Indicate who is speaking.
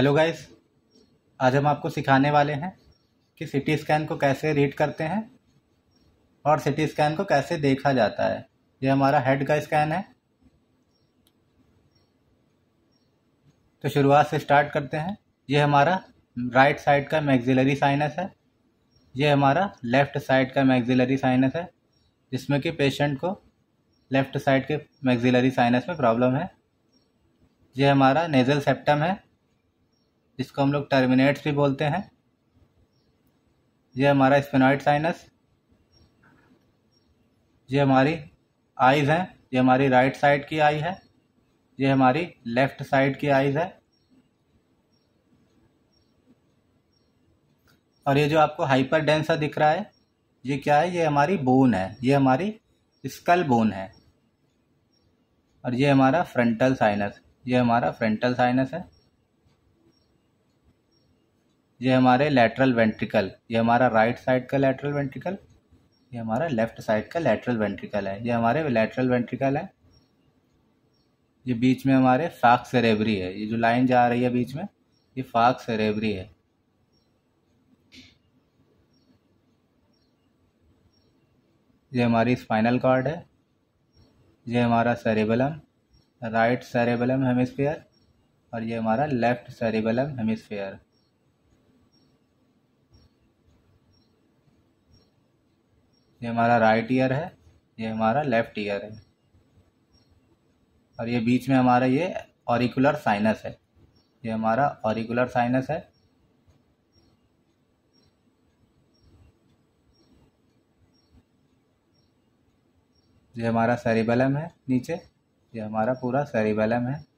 Speaker 1: hello guys आज हम आपको सिखाने वाले हैं कि सिटी स्कैन को कैसे रीड करते हैं और सिटी स्कैन को कैसे देखा जाता है ये हमारा हेड का स्कैन है तो शुरुआत से स्टार्ट करते हैं ये हमारा राइट साइड का मैग्जिलरी साइनस है ये हमारा लेफ़्ट साइड का मैग्जिलरी साइनस है जिसमें कि पेशेंट को लेफ़्ट साइड के मैग्जिलरी साइनस में प्रॉब्लम है यह हमारा नेज़ल सेप्टम है जिसको हम लोग टर्मिनेट्स भी बोलते हैं ये हमारा स्पेनॉइड साइनस ये हमारी आइज़ हैं ये हमारी राइट साइड की आई है ये हमारी लेफ्ट साइड की आइज़ है और ये जो आपको हाइपर डेंसा दिख रहा है ये क्या है ये हमारी बोन है ये हमारी स्कल बोन है और ये हमारा फ्रंटल साइनस ये हमारा फ्रंटल साइनस है ये हमारे लेटरल वेंट्रिकल ये हमारा राइट साइड का लेटरल वेंट्रिकल ये हमारा लेफ्ट साइड का लेटरल वेंट्रिकल है ये हमारे लेटरल वेंट्रिकल है ये बीच में हमारे फाक सेरेबरी है ये जो लाइन जा रही है बीच में ये फाक सेरेबरी है ये हमारी स्पाइनल कॉर्ड है ये हमारा सेरेबलम राइट सेरेबलम हेमिस्फीयर और ये हमारा लेफ्ट सेरेबलम हेमिस्फीयर ये हमारा राइट ईयर है ये हमारा लेफ्ट ईयर है और ये बीच में हमारा ये ऑरिकुलर साइनस है ये हमारा ऑरिकुलर साइनस है ये हमारा सेरिबेलम है नीचे ये हमारा पूरा सेरिबेलम है